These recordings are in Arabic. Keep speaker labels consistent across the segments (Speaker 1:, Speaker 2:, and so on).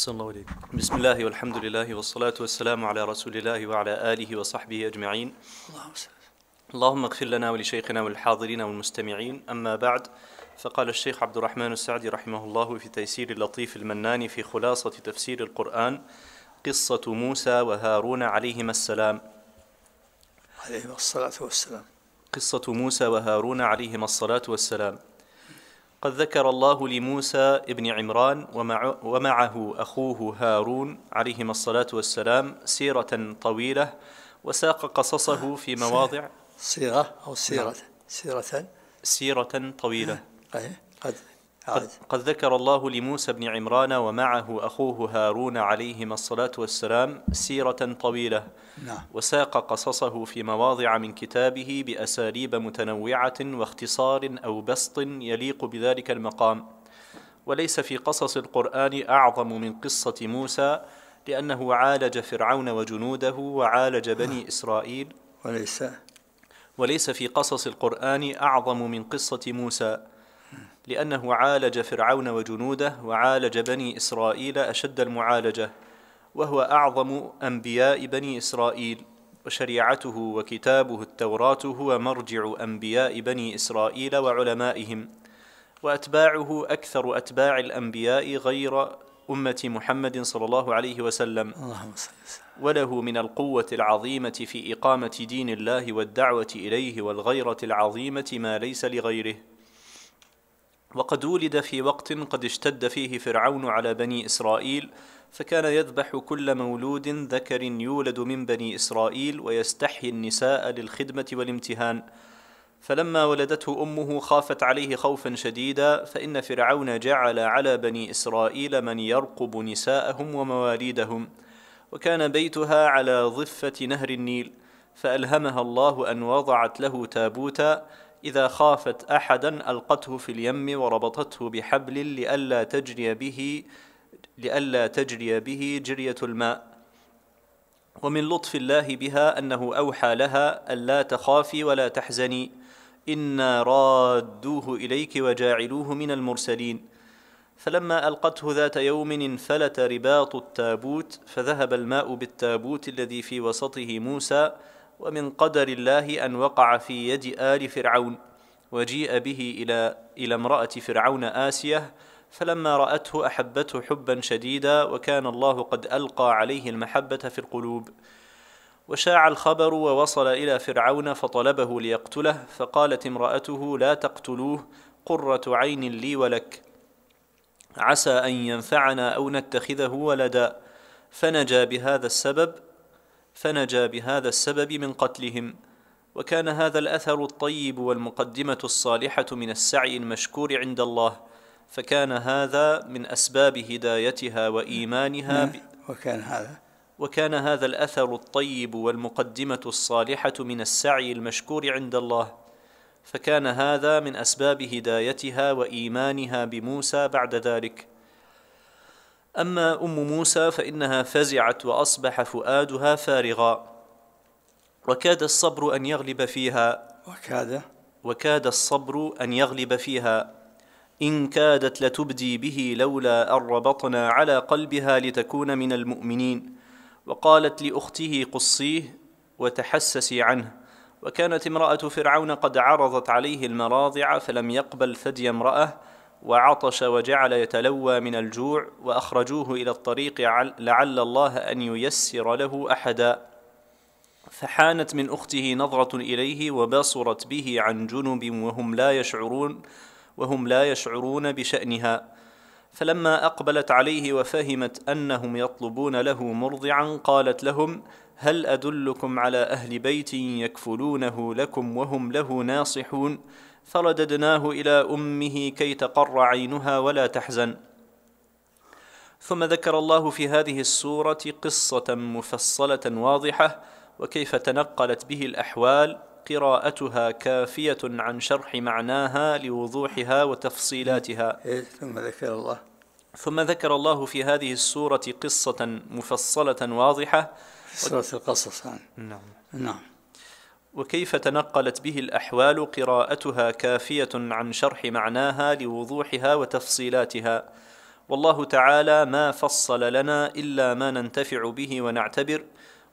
Speaker 1: أحسن الله إليك بسم الله والحمد لله والصلاة والسلام على رسول الله وعلى آله وصحبه أجمعين اللهم اغفر لنا ولشيخنا والحاضرين والمستمعين أما بعد فقال الشيخ عبد الرحمن السعدي رحمه الله في تيسير اللطيف المنان في خلاصة تفسير القرآن قصة موسى وهارون عليهما السلام
Speaker 2: عليهما الصلاة والسلام
Speaker 1: قصة موسى وهارون عليهما الصلاة والسلام قد ذكر الله لموسى ابن عمران ومعه أخوه هارون عليهما الصلاة والسلام سيرة طويلة وساق قصصه في مواضع سيرة أو سيرة نعم. سيرة سيرة طويلة قد قد, ذكر الله لموسى بن عمران ومعه أخوه هارون عليهما الصلاة والسلام سيرة طويلة نعم. وساق قصصه في مواضع من كتابه بأساليب متنوعة واختصار أو بسط يليق بذلك المقام وليس في قصص القرآن أعظم من قصة موسى لأنه عالج فرعون وجنوده وعالج بني نعم. إسرائيل وليس وليس في قصص القرآن أعظم من قصة موسى لأنه عالج فرعون وجنوده وعالج بني إسرائيل أشد المعالجة وهو أعظم أنبياء بني إسرائيل وشريعته وكتابه التوراة هو مرجع أنبياء بني إسرائيل وعلمائهم وأتباعه أكثر أتباع الأنبياء غير أمة محمد صلى الله عليه وسلم وله من القوة العظيمة في إقامة دين الله والدعوة إليه والغيرة العظيمة ما ليس لغيره وقد ولد في وقت قد اشتد فيه فرعون على بني اسرائيل فكان يذبح كل مولود ذكر يولد من بني اسرائيل ويستحيي النساء للخدمه والامتهان فلما ولدته امه خافت عليه خوفا شديدا فان فرعون جعل على بني اسرائيل من يرقب نساءهم ومواليدهم وكان بيتها على ضفه نهر النيل فالهمها الله ان وضعت له تابوتا إذا خافت أحدا ألقته في اليم وربطته بحبل لئلا تجري به لئلا تجري به جرية الماء ومن لطف الله بها أنه أوحى لها ألا تخافي ولا تحزني إنا رادوه إليك وجاعلوه من المرسلين فلما ألقته ذات يوم انفلت رباط التابوت فذهب الماء بالتابوت الذي في وسطه موسى ومن قدر الله أن وقع في يد آل فرعون وجيء به إلى إلى امرأة فرعون آسية فلما رأته أحبته حبا شديدا وكان الله قد ألقى عليه المحبة في القلوب وشاع الخبر ووصل إلى فرعون فطلبه ليقتله فقالت امرأته لا تقتلوه قرة عين لي ولك عسى أن ينفعنا أو نتخذه ولدا فنجا بهذا السبب فنجا بهذا السبب من قتلهم وكان هذا الاثر الطيب والمقدمه الصالحه من السعي المشكور عند الله فكان هذا من اسباب هدايتها وايمانها نعم، ب...
Speaker 2: وكان هذا
Speaker 1: وكان هذا الاثر الطيب والمقدمه الصالحه من السعي المشكور عند الله فكان هذا من اسباب هدايتها وايمانها بموسى بعد ذلك أما أم موسى فإنها فزعت وأصبح فؤادها فارغا وكاد الصبر أن يغلب فيها وكاد وكاد الصبر أن يغلب فيها إن كادت لتبدي به لولا أن ربطنا على قلبها لتكون من المؤمنين وقالت لأخته قصيه وتحسسي عنه وكانت امرأة فرعون قد عرضت عليه المراضع فلم يقبل ثدي امرأة وعطش وجعل يتلوى من الجوع واخرجوه الى الطريق لعل الله ان ييسر له احدا فحانت من اخته نظره اليه وبصرت به عن جنب وهم لا يشعرون وهم لا يشعرون بشانها فلما اقبلت عليه وفهمت انهم يطلبون له مرضعا قالت لهم هل ادلكم على اهل بيت يكفلونه لكم وهم له ناصحون فرددناه إلى أمه كي تقر عينها ولا تحزن ثم ذكر الله في هذه السورة قصة مفصلة واضحة وكيف تنقلت به الأحوال قراءتها كافية عن شرح معناها لوضوحها وتفصيلاتها إيه، ثم ذكر الله ثم ذكر الله في هذه السورة قصة مفصلة واضحة سورة القصص نعم نعم وكيف تنقلت به الأحوال قراءتها كافية عن شرح معناها لوضوحها وتفصيلاتها والله تعالى ما فصل لنا إلا ما ننتفع به ونعتبر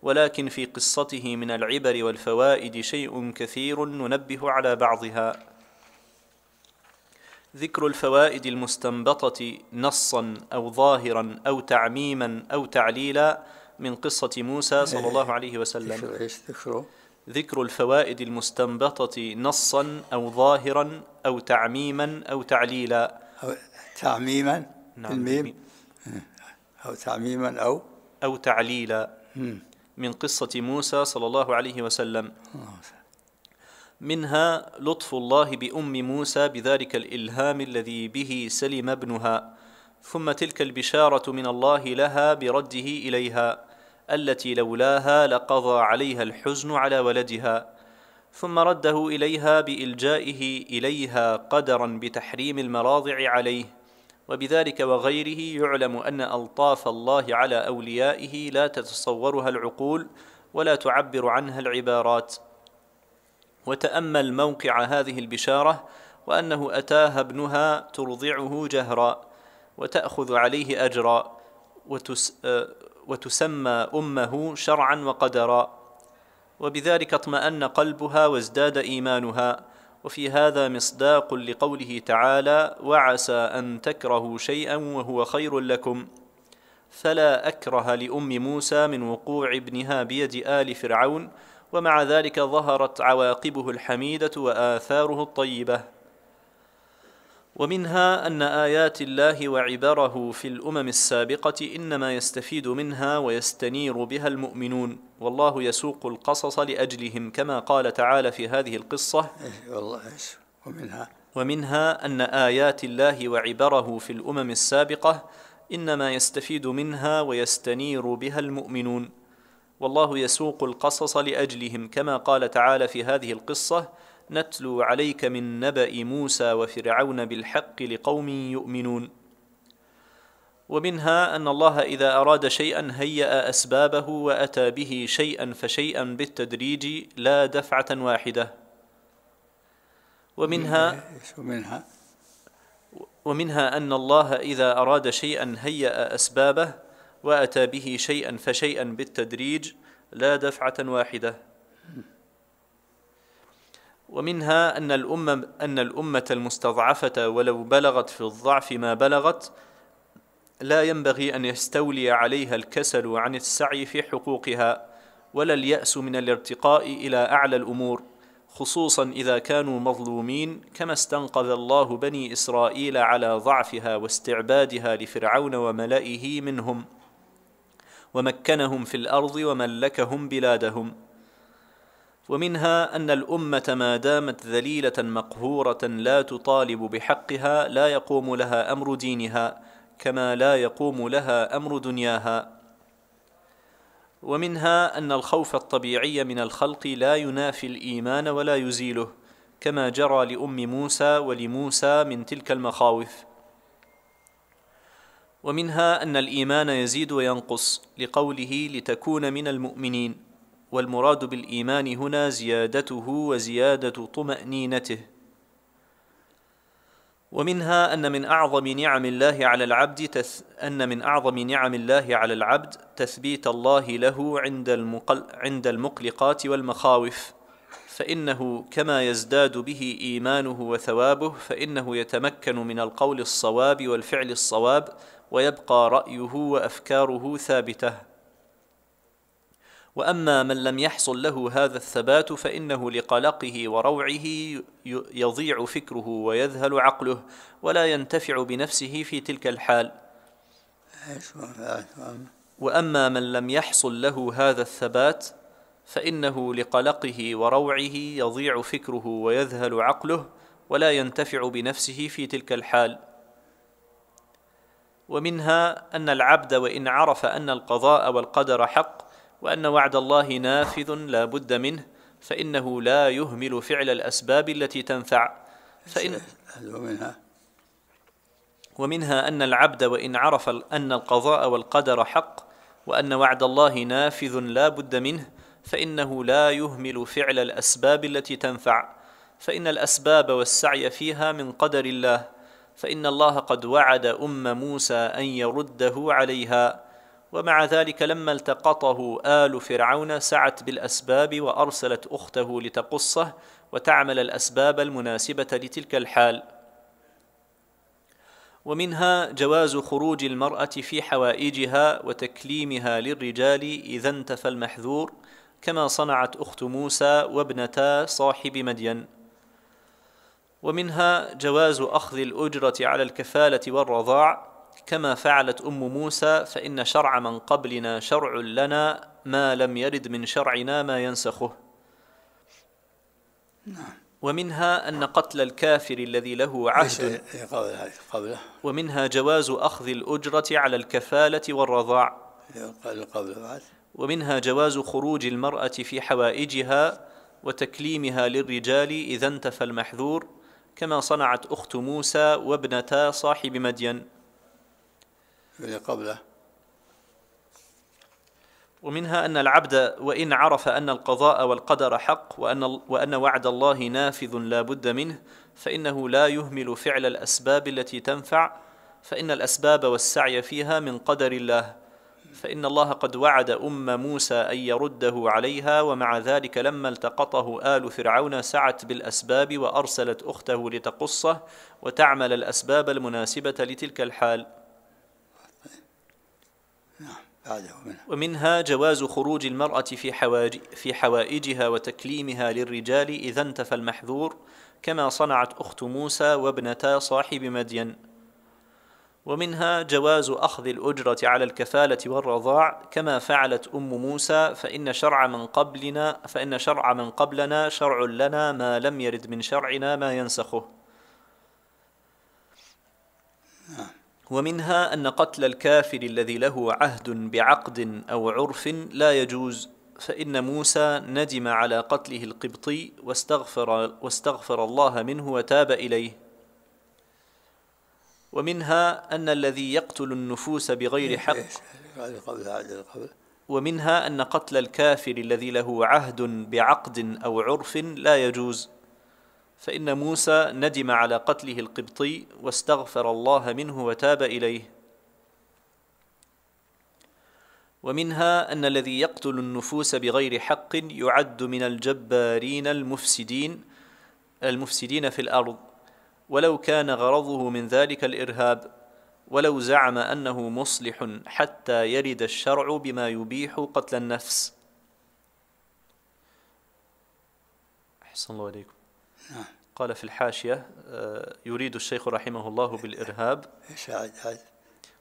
Speaker 1: ولكن في قصته من العبر والفوائد شيء كثير ننبه على بعضها ذكر الفوائد المستنبطة نصا أو ظاهرا أو تعميما أو تعليلا من قصة موسى صلى الله عليه وسلم ذكر ذكر الفوائد المستنبطة نصا أو ظاهرا أو تعميما أو تعليلا أو تعميما نعم الميم أو تعميما أو أو تعليلا من قصة موسى صلى الله عليه وسلم منها لطف الله بأم موسى بذلك الإلهام الذي به سلم ابنها ثم تلك البشارة من الله لها برده إليها التي لولاها لقضى عليها الحزن على ولدها ثم رده اليها بالجائه اليها قدرا بتحريم المراضع عليه وبذلك وغيره يعلم ان الطاف الله على اوليائه لا تتصورها العقول ولا تعبر عنها العبارات وتامل موقع هذه البشاره وانه اتاها ابنها ترضعه جهرا وتاخذ عليه اجرا وتس آه، وتسمى امه شرعا وقدرا وبذلك اطمان قلبها وازداد ايمانها وفي هذا مصداق لقوله تعالى وعسى ان تكرهوا شيئا وهو خير لكم فلا اكره لام موسى من وقوع ابنها بيد ال فرعون ومع ذلك ظهرت عواقبه الحميده واثاره الطيبه ومنها أن آيات الله وعبره في الأمم السابقة إنما يستفيد منها ويستنير بها المؤمنون والله يسوق القصص لأجلهم كما قال تعالى في هذه القصة إيه، والله ومنها ومنها أن آيات الله وعبره في الأمم السابقة إنما يستفيد منها ويستنير بها المؤمنون والله يسوق القصص لأجلهم كما قال تعالى في هذه القصة نتلو عليك من نبأ موسى وفرعون بالحق لقوم يؤمنون ومنها أن الله إذا أراد شيئا هيأ أسبابه وأتى به شيئا فشيئا بالتدريج لا دفعة واحدة
Speaker 2: ومنها ومنها
Speaker 1: ومنها أن الله إذا أراد شيئا هيأ أسبابه وأتى به شيئا فشيئا بالتدريج لا دفعة واحدة ومنها أن الأمة, أن الأمة المستضعفة ولو بلغت في الضعف ما بلغت لا ينبغي أن يستولي عليها الكسل عن السعي في حقوقها ولا اليأس من الارتقاء إلى أعلى الأمور خصوصا إذا كانوا مظلومين كما استنقذ الله بني إسرائيل على ضعفها واستعبادها لفرعون وملئه منهم ومكنهم في الأرض وملكهم بلادهم ومنها ان الامه ما دامت ذليله مقهوره لا تطالب بحقها لا يقوم لها امر دينها كما لا يقوم لها امر دنياها ومنها ان الخوف الطبيعي من الخلق لا ينافي الايمان ولا يزيله كما جرى لام موسى ولموسى من تلك المخاوف ومنها ان الايمان يزيد وينقص لقوله لتكون من المؤمنين والمراد بالإيمان هنا زيادته وزيادة طمأنينته ومنها أن من أعظم نعم الله على العبد تث... أن من أعظم نعم الله على العبد تثبيت الله له عند المقل... عند المقلقات والمخاوف فإنه كما يزداد به إيمانه وثوابه فإنه يتمكن من القول الصواب والفعل الصواب ويبقى رأيه وأفكاره ثابته واما من لم يحصل له هذا الثبات فانه لقلقه وروعه يضيع فكره ويذهل عقله ولا ينتفع بنفسه في تلك الحال واما من لم يحصل له هذا الثبات فانه لقلقه وروعه يضيع فكره ويذهل عقله ولا ينتفع بنفسه في تلك الحال ومنها ان العبد وان عرف ان القضاء والقدر حق وأن وعد الله نافذ لا بد منه فإنه لا يهمل فعل الأسباب التي تنفع فإن ومنها ومنها أن العبد وإن عرف أن القضاء والقدر حق وأن وعد الله نافذ لا بد منه فإنه لا يهمل فعل الأسباب التي تنفع فإن الأسباب والسعي فيها من قدر الله فإن الله قد وعد أم موسى أن يرده عليها ومع ذلك لما التقطه آل فرعون سعت بالأسباب وأرسلت أخته لتقصه وتعمل الأسباب المناسبة لتلك الحال ومنها جواز خروج المرأة في حوائجها وتكليمها للرجال إذا انتفى المحذور كما صنعت أخت موسى وابنتا صاحب مدين ومنها جواز أخذ الأجرة على الكفالة والرضاع كما فعلت أم موسى فإن شرع من قبلنا شرع لنا ما لم يرد من شرعنا ما ينسخه نعم ومنها أن قتل الكافر الذي له عهد ومنها جواز أخذ الأجرة على الكفالة والرضاع ومنها جواز خروج المرأة في حوائجها وتكليمها للرجال إذا انتفى المحذور كما صنعت أخت موسى وابنتا صاحب مدين اللي قبله ومنها أن العبد وإن عرف أن القضاء والقدر حق وأن, وأن وعد الله نافذ لا بد منه فإنه لا يهمل فعل الأسباب التي تنفع فإن الأسباب والسعي فيها من قدر الله فإن الله قد وعد أم موسى أن يرده عليها ومع ذلك لما التقطه آل فرعون سعت بالأسباب وأرسلت أخته لتقصه وتعمل الأسباب المناسبة لتلك الحال ومنها جواز خروج المرأة في حواج في حوائجها وتكليمها للرجال إذا انتفى المحذور كما صنعت أخت موسى وابنتا صاحب مدين ومنها جواز أخذ الأجرة على الكفالة والرضاع كما فعلت أم موسى فإن شرع من قبلنا فإن شرع من قبلنا شرع لنا ما لم يرد من شرعنا ما ينسخه نعم ومنها أن قتل الكافر الذي له عهد بعقد أو عرف لا يجوز فإن موسى ندم على قتله القبطي واستغفر, واستغفر الله منه وتاب إليه ومنها أن الذي يقتل النفوس بغير إيه، حق ومنها أن قتل الكافر الذي له عهد بعقد أو عرف لا يجوز فإن موسى ندم على قتله القبطي واستغفر الله منه وتاب إليه ومنها أن الذي يقتل النفوس بغير حق يعد من الجبارين المفسدين المفسدين في الأرض ولو كان غرضه من ذلك الإرهاب ولو زعم أنه مصلح حتى يرد الشرع بما يبيح قتل النفس أحسن الله عليكم قال في الحاشية آه، يريد الشيخ رحمه الله بالإرهاب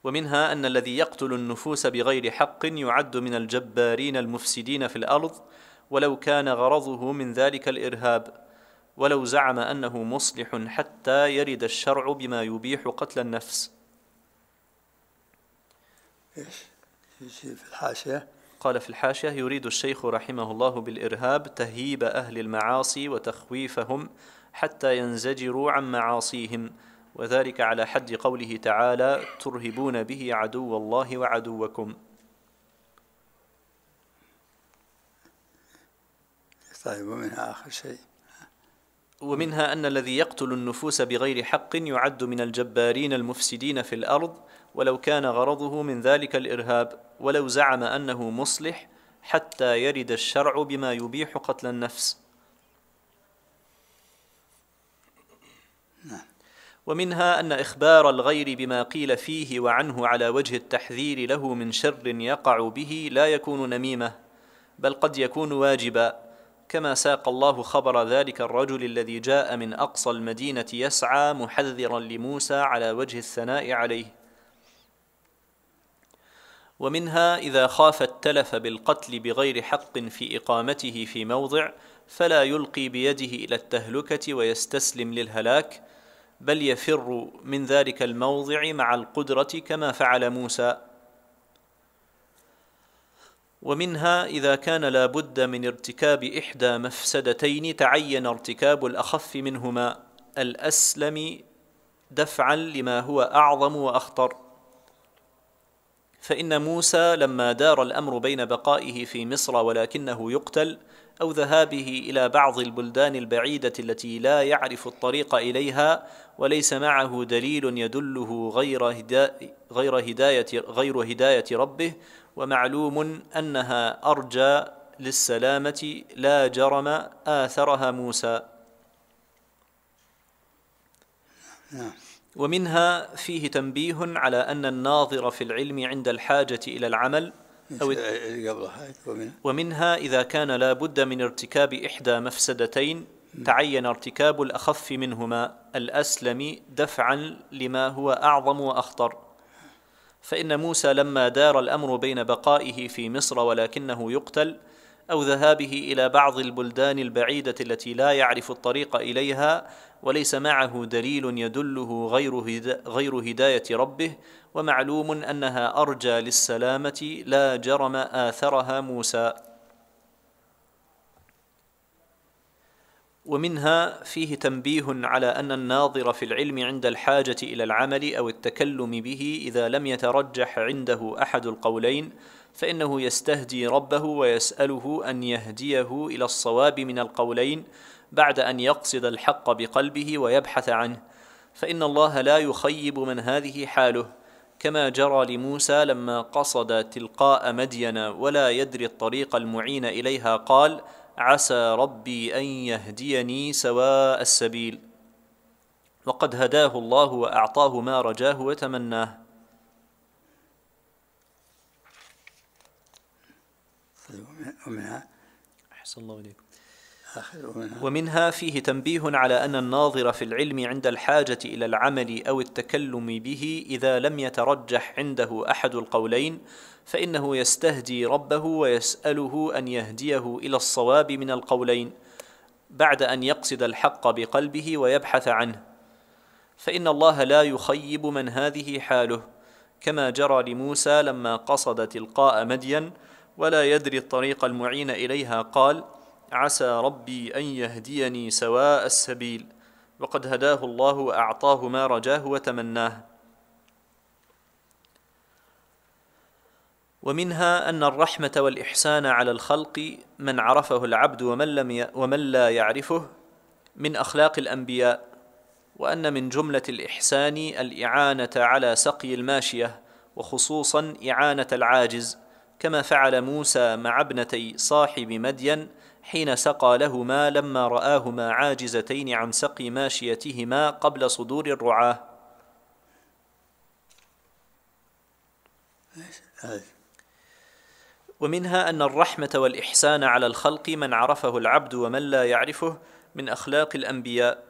Speaker 1: ومنها أن الذي يقتل النفوس بغير حق يعد من الجبارين المفسدين في الأرض ولو كان غرضه من ذلك الإرهاب ولو زعم أنه مصلح حتى يرد الشرع بما يبيح قتل النفس
Speaker 2: إيش في الحاشية
Speaker 1: قال في الحاشية يريد الشيخ رحمه الله بالإرهاب تهيب أهل المعاصي وتخويفهم حتى ينزجروا عن معاصيهم وذلك على حد قوله تعالى ترهبون به عدو الله وعدوكم طيب ومنها آخر شيء ومنها أن الذي يقتل النفوس بغير حق يعد من الجبارين المفسدين في الأرض ولو كان غرضه من ذلك الإرهاب ولو زعم أنه مصلح حتى يرد الشرع بما يبيح قتل النفس نعم. ومنها أن إخبار الغير بما قيل فيه وعنه على وجه التحذير له من شر يقع به لا يكون نميمة بل قد يكون واجبا كما ساق الله خبر ذلك الرجل الذي جاء من أقصى المدينة يسعى محذرا لموسى على وجه الثناء عليه ومنها إذا خاف التلف بالقتل بغير حق في إقامته في موضع فلا يلقي بيده إلى التهلكة ويستسلم للهلاك بل يفر من ذلك الموضع مع القدرة كما فعل موسى ومنها إذا كان لا بد من ارتكاب إحدى مفسدتين تعين ارتكاب الأخف منهما الأسلم دفعا لما هو أعظم وأخطر فإن موسى لما دار الأمر بين بقائه في مصر ولكنه يقتل أو ذهابه إلى بعض البلدان البعيدة التي لا يعرف الطريق إليها وليس معه دليل يدله غير هداية غير هداية, غير هداية ربه ومعلوم أنها أرجى للسلامة لا جرم آثرها موسى نعم ومنها فيه تنبيه على أن الناظر في العلم عند الحاجة إلى العمل أو ومنها إذا كان لا بد من ارتكاب إحدى مفسدتين تعين ارتكاب الأخف منهما الأسلم دفعا لما هو أعظم وأخطر فإن موسى لما دار الأمر بين بقائه في مصر ولكنه يقتل أو ذهابه إلى بعض البلدان البعيدة التي لا يعرف الطريق إليها وليس معه دليل يدله غير, هدا غير هداية ربه ومعلوم أنها أرجى للسلامة لا جرم آثرها موسى ومنها فيه تنبيه على أن الناظر في العلم عند الحاجة إلى العمل أو التكلم به إذا لم يترجح عنده أحد القولين فإنه يستهدي ربه ويسأله أن يهديه إلى الصواب من القولين بعد أن يقصد الحق بقلبه ويبحث عنه فإن الله لا يخيب من هذه حاله كما جرى لموسى لما قصد تلقاء مدين ولا يدري الطريق المعين إليها قال عسى ربي أن يهديني سواء السبيل وقد هداه الله وأعطاه ما رجاه وتمناه ومنها أحسن الله إليكم ومنها فيه تنبيه على أن الناظر في العلم عند الحاجة إلى العمل أو التكلم به إذا لم يترجح عنده أحد القولين فإنه يستهدي ربه ويسأله أن يهديه إلى الصواب من القولين بعد أن يقصد الحق بقلبه ويبحث عنه فإن الله لا يخيب من هذه حاله كما جرى لموسى لما قصد تلقاء مدين ولا يدري الطريق المعين إليها قال عسى ربي أن يهديني سواء السبيل وقد هداه الله وأعطاه ما رجاه وتمناه ومنها أن الرحمة والإحسان على الخلق من عرفه العبد ومن, لم ي... ومن لا يعرفه من أخلاق الأنبياء وأن من جملة الإحسان الإعانة على سقي الماشية وخصوصا إعانة العاجز كما فعل موسى مع ابنتي صاحب مدين حين سقى لهما لما رآهما عاجزتين عن سقي ماشيتهما قبل صدور الرعاة ومنها أن الرحمة والإحسان على الخلق من عرفه العبد ومن لا يعرفه من أخلاق الأنبياء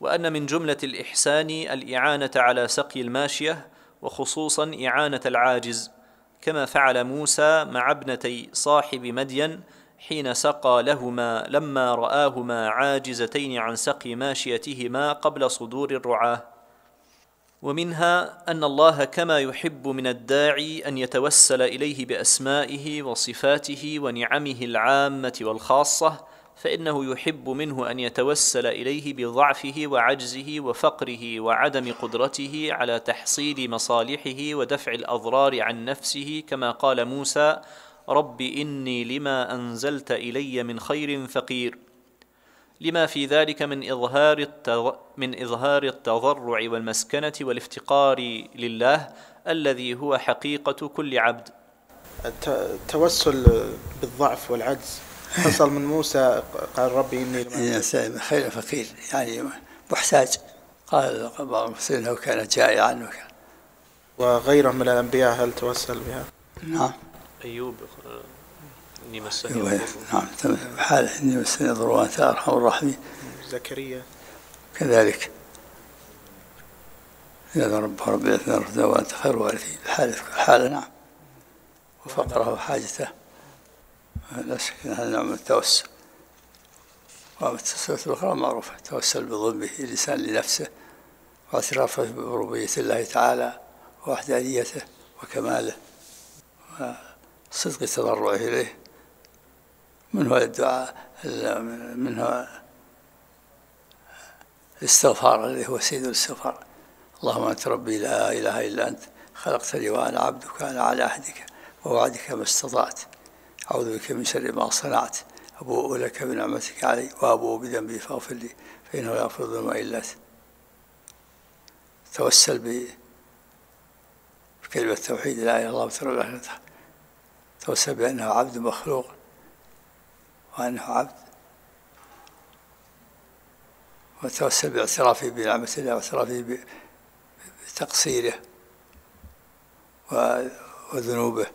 Speaker 1: وأن من جملة الإحسان الإعانة على سقي الماشية وخصوصا إعانة العاجز كما فعل موسى مع ابنتي صاحب مدين حين سقى لهما لما رآهما عاجزتين عن سقي ماشيتهما قبل صدور الرعاه ومنها ان الله كما يحب من الداعي ان يتوسل اليه باسمائه وصفاته ونعمه العامه والخاصه فانه يحب منه ان يتوسل اليه بضعفه وعجزه وفقره وعدم قدرته على تحصيل مصالحه ودفع الاضرار عن نفسه كما قال موسى رب إني لما أنزلت إلي من خير فقير لما في ذلك من إظهار التض... من إظهار التضرع والمسكنة والافتقار لله الذي هو حقيقة كل عبد
Speaker 3: التوسل بالضعف والعجز حصل من موسى
Speaker 2: قال ربي إني لما خير فقير يعني محتاج قال بعض لو
Speaker 3: كان جائعا وغيره من الأنبياء هل توسل بها؟
Speaker 2: نعم أيوب آه، إني مسني أيوة، نعم تمام حال إني مسني الضر وأنت أرحم الراحمين زكريا كذلك يا رب رب لا رفدا وأنت خير وارثين الحالة الحالة نعم وفقره وحاجته لا شك أن هذا نعم التوسل والتسلسل الأخرى معروفة توسل بظلمه لسان لنفسه واعترافه بربوبية الله تعالى ووحدانيته وكماله صدق التضرع إليه منه الدعاء منه الاستغفار الذي هو سيد الاستغفار اللهم أنت ربي لا إله إلا أنت خلقتني وأنا عبدك أنا على عهدك ووعدك ما استطعت أعوذ بك من شر ما صنعت أبوء لك بنعمتك علي وأبوء بذنبي فاغفر لي فإنه لا يغفر الذنوب إلا أنت توسل بكلمة التوحيد لا إله إلا الله وترى توصف بأنه عبد مخلوق وأنه عبد وتوسل باعترافه بنعمة الله واعترافه بتقصيره وذنوبه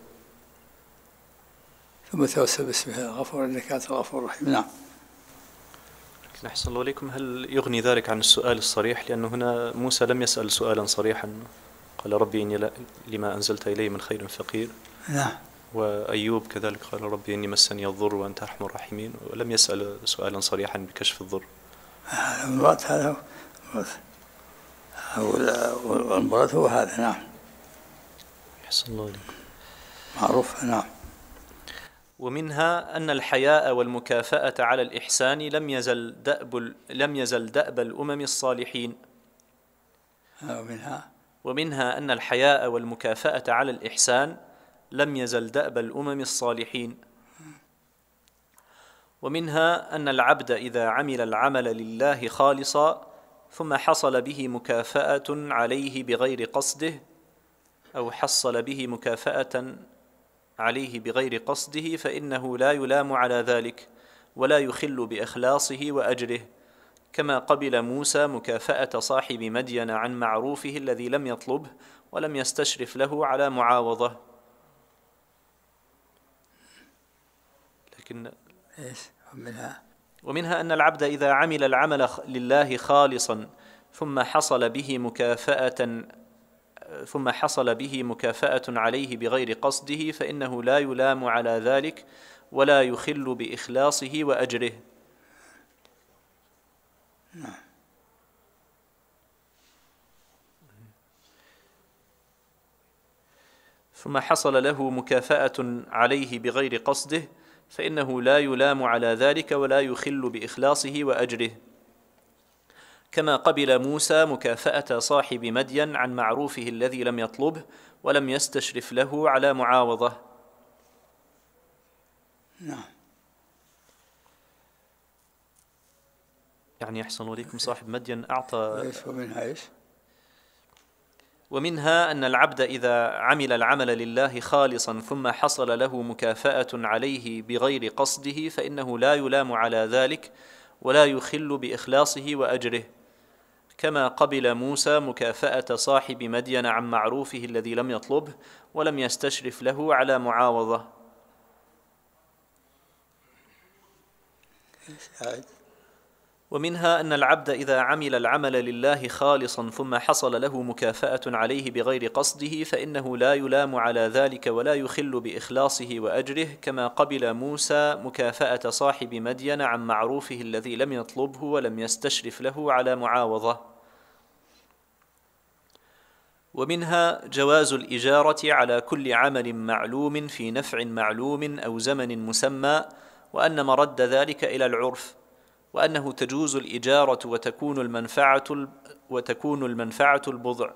Speaker 2: ثم توسل باسمه الغفور إنك أنت الغفور الرحيم نعم
Speaker 1: لكن أحسن الله إليكم هل يغني ذلك عن السؤال الصريح لأنه هنا موسى لم يسأل سؤالا صريحا قال ربي إني لما أنزلت إلي من خير فقير نعم وأيوب كذلك قال ربي إني مسني الضر وأنت أرحم الراحمين ولم يسأل سؤالا صريحا بكشف الضر
Speaker 2: المراد هذا المراد هو هذا نعم أحسن الله لي. معروف نعم
Speaker 1: ومنها أن الحياء والمكافأة على الإحسان لم يزل دأب لم يزل دأب الأمم الصالحين. ومنها ومنها أن الحياء والمكافأة على الإحسان لم يزل دأب الأمم الصالحين ومنها أن العبد إذا عمل العمل لله خالصا ثم حصل به مكافأة عليه بغير قصده أو حصل به مكافأة عليه بغير قصده فإنه لا يلام على ذلك ولا يخل بإخلاصه وأجره كما قبل موسى مكافأة صاحب مدين عن معروفه الذي لم يطلبه ولم يستشرف له على معاوضه لكن
Speaker 2: ايش ومنها
Speaker 1: ومنها أن العبد إذا عمل العمل لله خالصا ثم حصل به مكافأة ثم حصل به مكافأة عليه بغير قصده فإنه لا يلام على ذلك ولا يخل بإخلاصه وأجره نعم. ثم حصل له مكافأة عليه بغير قصده فإنه لا يلام على ذلك ولا يخل بإخلاصه وأجره كما قبل موسى مكافأة صاحب مدين عن معروفه الذي لم يطلبه ولم يستشرف له على معاوضة نعم يعني يحسن إليكم صاحب مدين أعطى ايش منها ايش؟ ومنها أن العبد إذا عمل العمل لله خالصا ثم حصل له مكافأة عليه بغير قصده فإنه لا يلام على ذلك ولا يخل بإخلاصه وأجره كما قبل موسى مكافأة صاحب مدين عن معروفه الذي لم يطلبه ولم يستشرف له على معاوضة آه، ومنها أن العبد إذا عمل العمل لله خالصا ثم حصل له مكافأة عليه بغير قصده فإنه لا يلام على ذلك ولا يخل بإخلاصه وأجره كما قبل موسى مكافأة صاحب مدين عن معروفه الذي لم يطلبه ولم يستشرف له على معاوضة ومنها جواز الإجارة على كل عمل معلوم في نفع معلوم أو زمن مسمى وأن مرد ذلك إلى العرف وأنه تجوز الإجارة وتكون المنفعة وتكون المنفعة البضع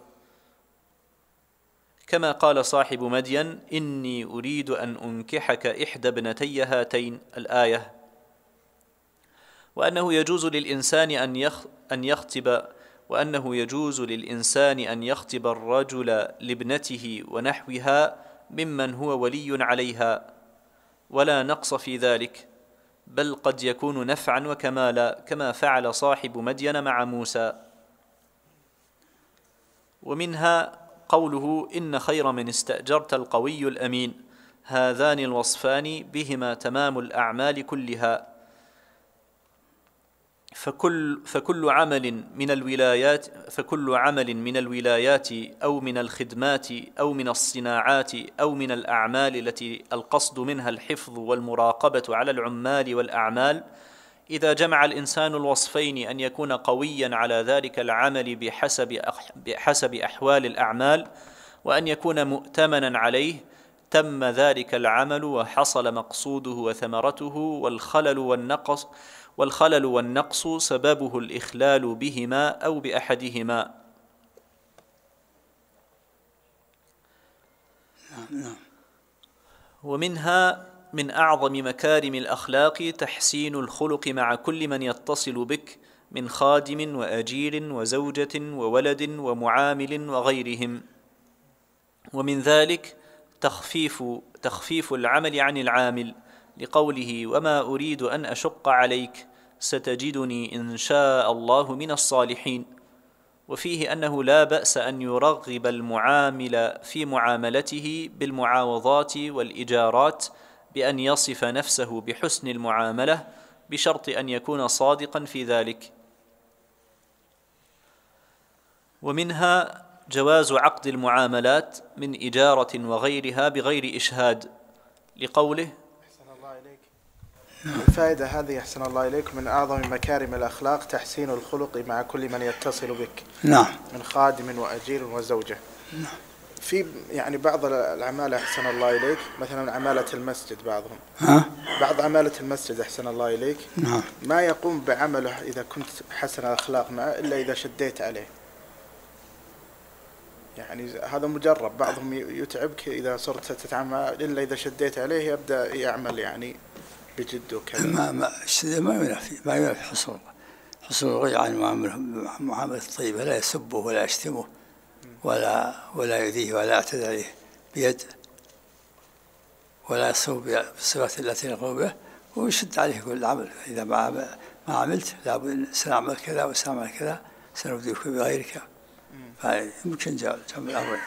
Speaker 1: كما قال صاحب مدين إني أريد أن أنكحك إحدى ابنتي هاتين الآية وأنه يجوز للإنسان أن, أن يخطب وأنه يجوز للإنسان أن يخطب الرجل لابنته ونحوها ممن هو ولي عليها ولا نقص في ذلك بل قد يكون نفعا وكمالا كما فعل صاحب مدين مع موسى ومنها قوله إن خير من استأجرت القوي الأمين هذان الوصفان بهما تمام الأعمال كلها فكل فكل عمل من الولايات فكل عمل من الولايات او من الخدمات او من الصناعات او من الاعمال التي القصد منها الحفظ والمراقبه على العمال والاعمال اذا جمع الانسان الوصفين ان يكون قويا على ذلك العمل بحسب بحسب احوال الاعمال وان يكون مؤتمنا عليه تم ذلك العمل وحصل مقصوده وثمرته والخلل والنقص والخلل والنقص سببه الإخلال بهما أو بأحدهما نعم، نعم. ومنها من أعظم مكارم الأخلاق تحسين الخلق مع كل من يتصل بك من خادم وأجير وزوجة وولد ومعامل وغيرهم ومن ذلك تخفيف تخفيف العمل عن العامل لقوله وما أريد أن أشق عليك ستجدني إن شاء الله من الصالحين وفيه أنه لا بأس أن يرغب المعامل في معاملته بالمعاوضات والإجارات بأن يصف نفسه بحسن المعاملة بشرط أن يكون صادقا في ذلك ومنها جواز عقد المعاملات من إجارة وغيرها بغير إشهاد لقوله
Speaker 3: نعم. الفائدة هذه أحسن الله إليك من أعظم مكارم الأخلاق تحسين الخلق مع كل من يتصل بك نعم من خادم وأجير وزوجة نعم في يعني بعض العمالة أحسن الله إليك مثلا عمالة المسجد بعضهم ها؟ بعض عمالة المسجد أحسن الله إليك نعم ما يقوم بعمله إذا كنت حسن الأخلاق معه إلا إذا شديت عليه يعني هذا مجرب بعضهم يتعبك إذا صرت تتعامل إلا إذا شديت عليه يبدأ يعمل يعني بجد وكذا ما ما
Speaker 2: ما ينافي ما ينافي حصول حصول الغي عن معاملة الطيبة لا يسبه ولا يشتمه ولا ولا يؤذيه ولا يعتدى عليه بيد ولا يصوب بالصفات التي يقوم به ويشد عليه كل العمل إذا ما ما عملت لابد سنعمل كذا وسنعمل كذا سنبدلك بغيرك فيمكن جمع الامر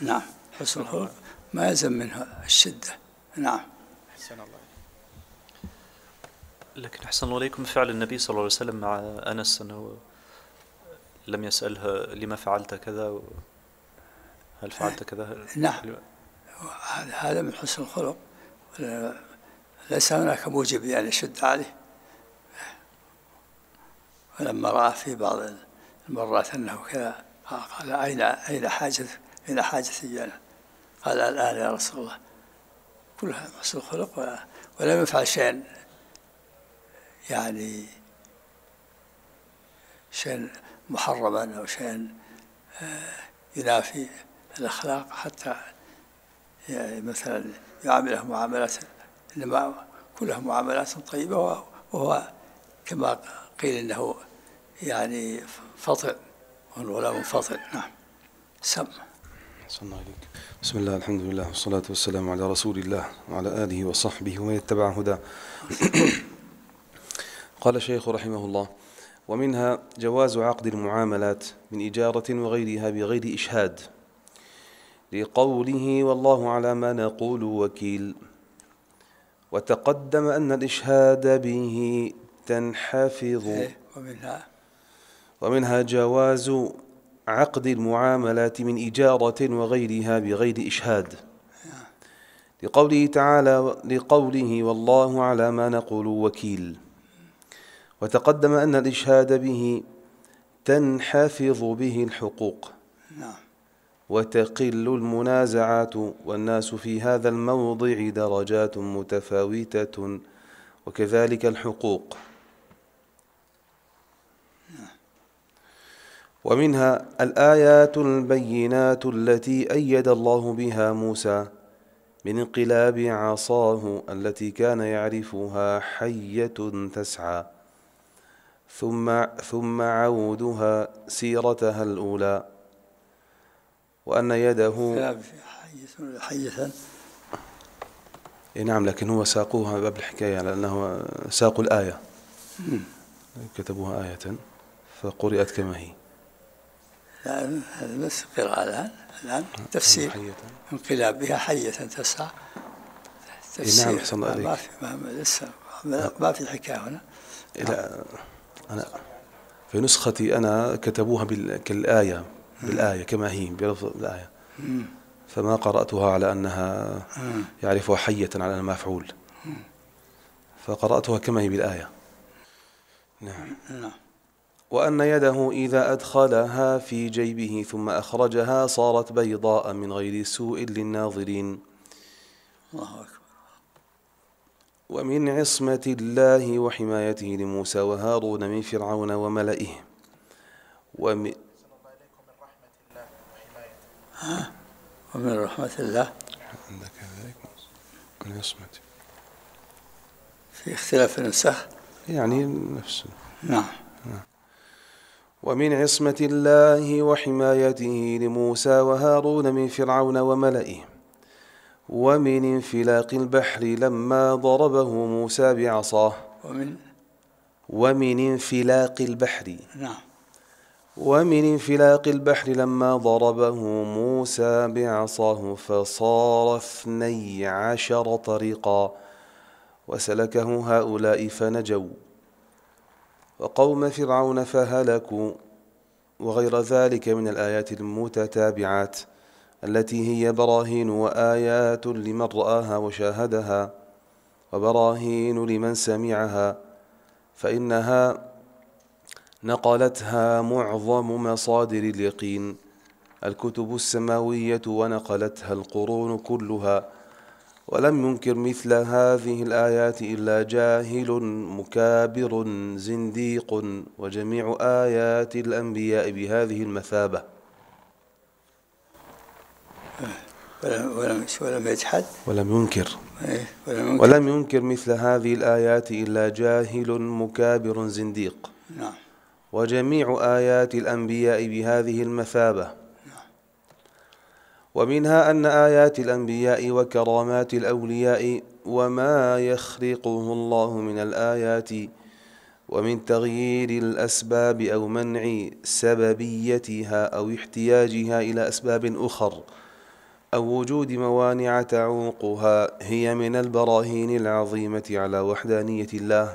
Speaker 2: نعم حصول ما يلزم منه الشدة نعم لكن أحسن الله
Speaker 1: إليكم فعل النبي صلى الله عليه وسلم مع أنس أنه لم يسألها لما
Speaker 2: فعلت كذا هل فعلت كذا؟ نعم هذا من حسن الخلق ليس هناك موجب يعني يشد عليه ولما رأى في بعض المرات أنه كذا قال أين أين حاجه أين حاجتي أنا؟ قال الآن يا رسول الله كل هذا حسن الخلق ولم يفعل شيئا يعني شيئا محرما أو شيئا آه، ينافي الأخلاق حتى يعني مثلا يعامله معاملات إنما كلها معاملات طيبة وهو كما قيل إنه يعني فطن والغلام فطر نعم سم
Speaker 4: صلى الله عليك بسم الله الحمد لله والصلاة والسلام على رسول الله وعلى آله وصحبه ومن اتبع هداه قال الشيخ رحمه الله ومنها جواز عقد المعاملات من إجارة وغيرها بغير إشهاد لقوله والله على ما نقول وكيل وتقدم أن الإشهاد به تنحفظ إيه، ومنها ومنها جواز عقد المعاملات من إجارة وغيرها بغير إشهاد إيه. لقوله تعالى لقوله والله على ما نقول وكيل وتقدم أن الإشهاد به تنحفظ به الحقوق نعم وتقل المنازعات والناس في هذا الموضع درجات متفاوتة وكذلك الحقوق نعم. ومنها الآيات البينات التي أيد الله بها موسى من انقلاب عصاه التي كان يعرفها حية تسعى ثم ثم عودها سيرتها الأولى وأن يده حيثا نعم لكن هو ساقوها باب الحكاية لأنه ساقوا الآية كتبوها آية فقرئت كما هي
Speaker 2: هذا بس قراءة الآن الآن تفسير انقلابها حية تسعى نعم، تفسير نعم ما في ما لسه ما في حكاية هنا
Speaker 4: لا أنا في نسختي أنا كتبوها كالآية بالآية كما هي بلفظ الآية فما قرأتها على أنها يعرفها حية على أنها مفعول فقرأتها كما هي بالآية نعم, نعم. وأن يده إذا أدخلها في جيبه ثم أخرجها صارت بيضاء من غير سوء للناظرين الله أكبر ومن عصمة الله وحمايته لموسى وهارون من فرعون وملئه ومن
Speaker 2: ها ومن رحمة الله عندك ذلك
Speaker 4: من عصمته في اختلاف النسخ يعني نفسه نعم. نعم ومن عصمة الله وحمايته لموسى وهارون من فرعون وملئه ومن انفلاق البحر لما ضربه موسى بعصاه ومن ومن انفلاق البحر نعم ومن انفلاق البحر لما ضربه موسى بعصاه فصار اثني عشر طريقا وسلكه هؤلاء فنجوا وقوم فرعون فهلكوا وغير ذلك من الآيات المتتابعات التي هي براهين وآيات لمن رآها وشاهدها وبراهين لمن سمعها فإنها نقلتها معظم مصادر اليقين الكتب السماوية ونقلتها القرون كلها ولم ينكر مثل هذه الآيات إلا جاهل مكابر زنديق وجميع آيات الأنبياء بهذه المثابة
Speaker 2: ولم ولم يجحد
Speaker 4: ولم ينكر إيه، ولم ينكر, ولم ينكر مثل هذه الآيات إلا جاهل مكابر زنديق نعم وجميع آيات الأنبياء بهذه المثابة نعم ومنها أن آيات الأنبياء وكرامات الأولياء وما يخرقه الله من الآيات ومن تغيير الأسباب أو منع سببيتها أو احتياجها إلى أسباب أخر أو وجود موانع تعوقها هي من البراهين العظيمة على وحدانية الله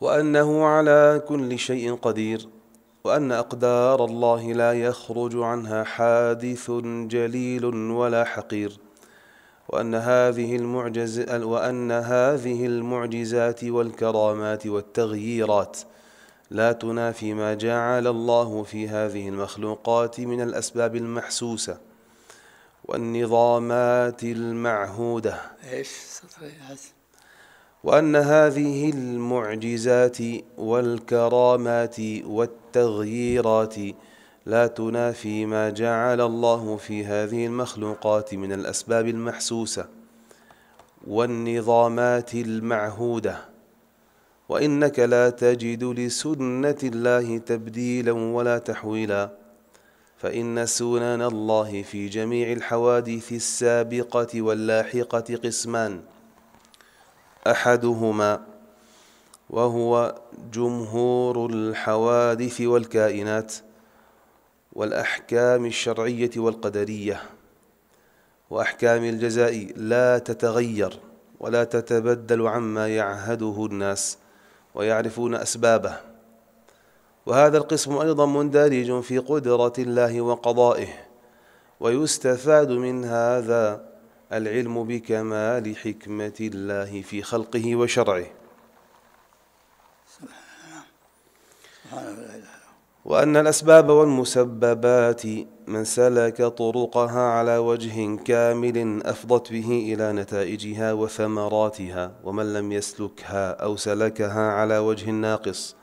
Speaker 4: وأنه على كل شيء قدير وأن أقدار الله لا يخرج عنها حادث جليل ولا حقير وأن هذه المعجز وأن هذه المعجزات والكرامات والتغييرات لا تنافي ما جعل الله في هذه المخلوقات من الأسباب المحسوسة والنظامات المعهودة
Speaker 2: إيش سطر
Speaker 4: وأن هذه المعجزات والكرامات والتغييرات لا تنافي ما جعل الله في هذه المخلوقات من الأسباب المحسوسة والنظامات المعهودة وإنك لا تجد لسنة الله تبديلا ولا تحويلا فإن سنن الله في جميع الحوادث السابقة واللاحقة قسمان أحدهما وهو جمهور الحوادث والكائنات والأحكام الشرعية والقدرية وأحكام الجزاء لا تتغير ولا تتبدل عما يعهده الناس ويعرفون أسبابه وهذا القسم أيضا مندرج في قدرة الله وقضائه ويستفاد من هذا العلم بكمال حكمة الله في خلقه وشرعه وأن الأسباب والمسببات من سلك طرقها على وجه كامل أفضت به إلى نتائجها وثمراتها ومن لم يسلكها أو سلكها على وجه ناقص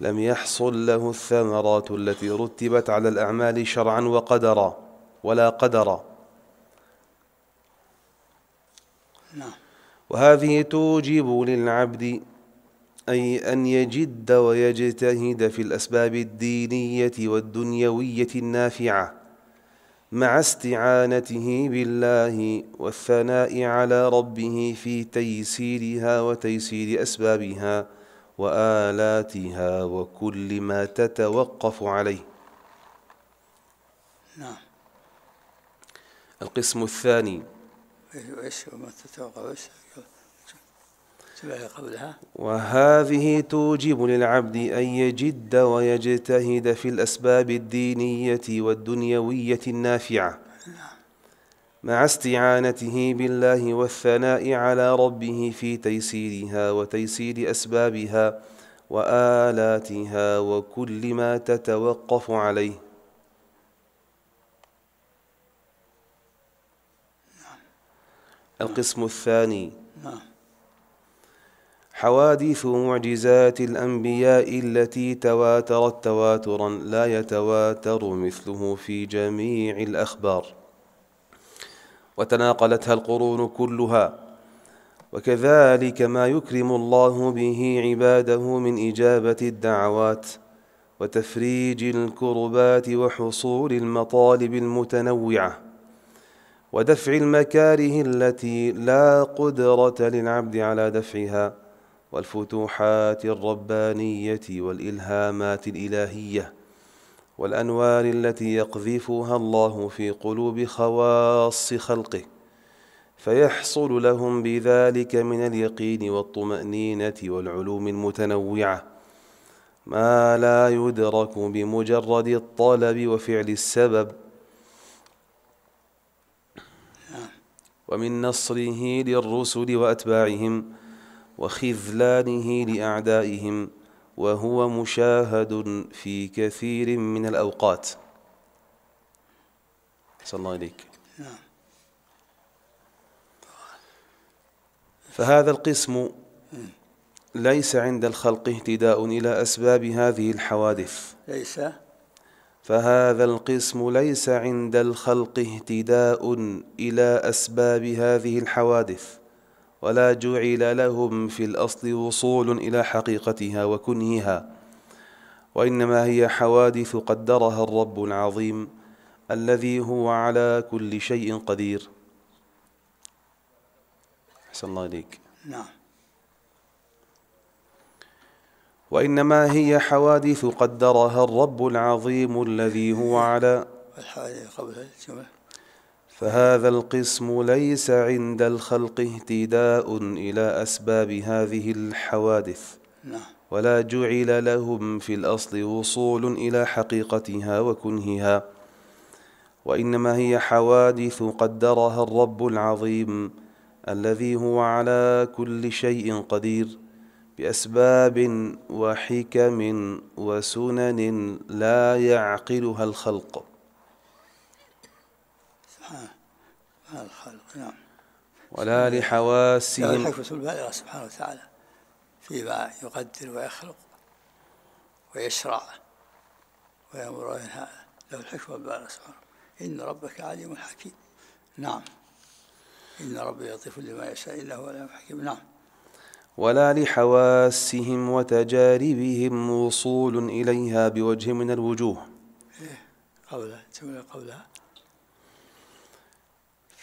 Speaker 4: لم يحصل له الثمرات التي رتبت على الأعمال شرعا وقدرا ولا قدرا نعم. وهذه توجب للعبد أي أن يجد ويجتهد في الأسباب الدينية والدنيوية النافعة مع استعانته بالله والثناء على ربه في تيسيرها وتيسير أسبابها وآلاتها وكل ما تتوقف عليه نعم القسم الثاني
Speaker 2: ايش وما تتوقف قبلها
Speaker 4: وهذه توجب للعبد أن يجد ويجتهد في الأسباب الدينية والدنيوية النافعة نعم مع استعانته بالله والثناء على ربه في تيسيرها وتيسير اسبابها والاتها وكل ما تتوقف عليه القسم الثاني حوادث معجزات الأنبياء التي تواترت تواترا لا يتواتر مثله في جميع الأخبار وتناقلتها القرون كلها وكذلك ما يكرم الله به عباده من إجابة الدعوات وتفريج الكربات وحصول المطالب المتنوعة ودفع المكاره التي لا قدرة للعبد على دفعها والفتوحات الربانية والإلهامات الإلهية والانوار التي يقذفها الله في قلوب خواص خلقه فيحصل لهم بذلك من اليقين والطمانينه والعلوم المتنوعه ما لا يدرك بمجرد الطلب وفعل السبب ومن نصره للرسل واتباعهم وخذلانه لاعدائهم وهو مشاهد في كثير من الأوقات صلى الله عليك نعم. فهذا القسم ليس عند الخلق اهتداء إلى أسباب هذه الحوادث ليس فهذا القسم ليس عند الخلق اهتداء إلى أسباب هذه الحوادث ولا جعل لهم في الأصل وصول إلى حقيقتها وكنهها وإنما هي حوادث قدرها الرب العظيم الذي هو على كل شيء قدير أحسن الله إليك نعم وإنما هي حوادث قدرها الرب العظيم الذي هو على قبل فهذا القسم ليس عند الخلق اهتداء إلى أسباب هذه الحوادث نعم. ولا جعل لهم في الأصل وصول إلى حقيقتها وكنهها وإنما هي حوادث قدرها الرب العظيم الذي هو على كل شيء قدير بأسباب وحكم وسنن لا يعقلها الخلق
Speaker 2: الخالق نعم
Speaker 4: ولا لحواسهم الحكمة
Speaker 2: البالغة سبحانه وتعالى فيما يقدر ويخلق ويشرع ويأمر وينهى له الحكمة البالغة سبحانه إن ربك عليم حكيم نعم إن ربي لطيف لما يشاء إنه هو حكيم نعم
Speaker 4: ولا لحواسهم وتجاربهم وصول إليها بوجه من الوجوه
Speaker 2: إيه قولها قولها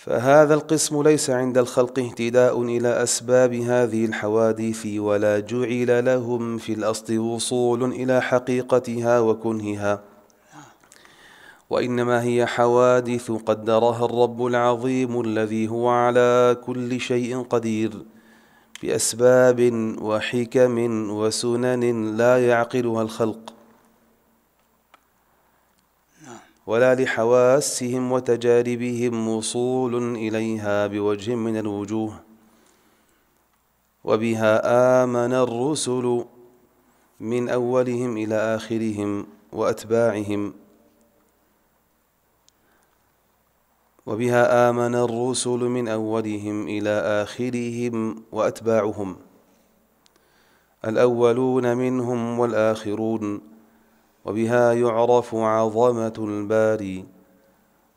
Speaker 4: فهذا القسم ليس عند الخلق اهتداء إلى أسباب هذه الحوادث ولا جعل لهم في الأصل وصول إلى حقيقتها وكنهها وإنما هي حوادث قدرها الرب العظيم الذي هو على كل شيء قدير بأسباب وحكم وسنن لا يعقلها الخلق ولا لحواسهم وتجاربهم وصول اليها بوجه من الوجوه وبها امن الرسل من اولهم الى اخرهم واتباعهم وبها امن الرسل من اولهم الى اخرهم واتباعهم الاولون منهم والاخرون وبها يعرف عظمة الباري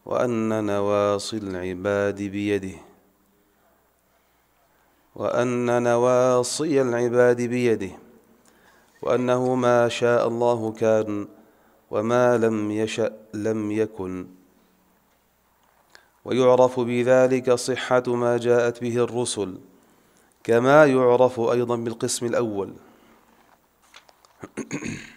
Speaker 4: وأن نواصي العباد بيده وأن نواصي العباد بيده وأنه ما شاء الله كان وما لم يشأ لم يكن ويعرف بذلك صحة ما جاءت به الرسل كما يعرف أيضا بالقسم الأول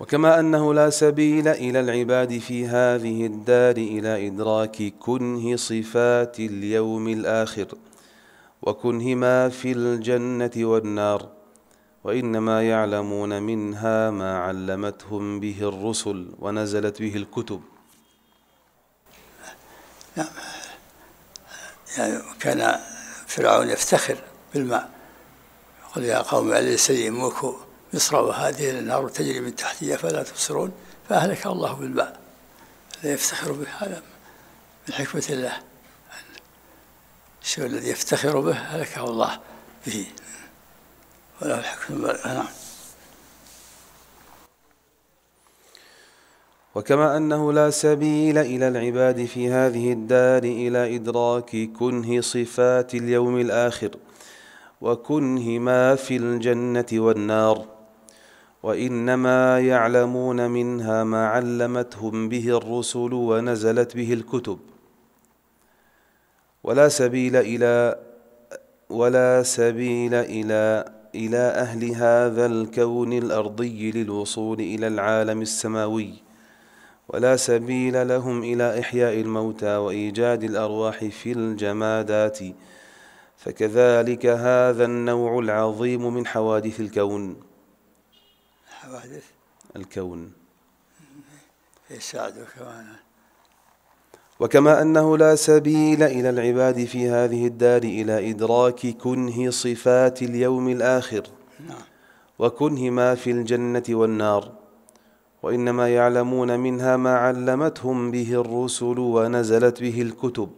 Speaker 4: وكما أنه لا سبيل إلى العباد في هذه الدار إلى إدراك كنه صفات اليوم الآخر وكنه ما في الجنة والنار وإنما يعلمون منها ما علمتهم به الرسل ونزلت به الكتب نعم يعني كان فرعون يفتخر
Speaker 2: بالماء يقول يا قوم أليس لي ملك مصر وهذه النار تجري من تحتها فلا تبصرون فأهلك الله بالماء لا يفتخر به هذا من حكمة الله الشيء الذي يفتخر به هلكه الله
Speaker 4: به وله الحكمة نعم وكما أنه لا سبيل إلى العباد في هذه الدار إلى إدراك كنه صفات اليوم الآخر وكنه ما في الجنة والنار وانما يعلمون منها ما علمتهم به الرسل ونزلت به الكتب ولا سبيل الى ولا سبيل الى الى اهل هذا الكون الارضي للوصول الى العالم السماوي ولا سبيل لهم الى احياء الموتى وايجاد الارواح في الجمادات فكذلك هذا النوع العظيم من حوادث الكون حوادث الكون
Speaker 2: يساعد كمان
Speaker 4: وكما أنه لا سبيل إلى العباد في هذه الدار إلى إدراك كنه صفات اليوم الآخر نعم. وكنه ما في الجنة والنار وإنما يعلمون منها ما علمتهم به الرسل ونزلت به الكتب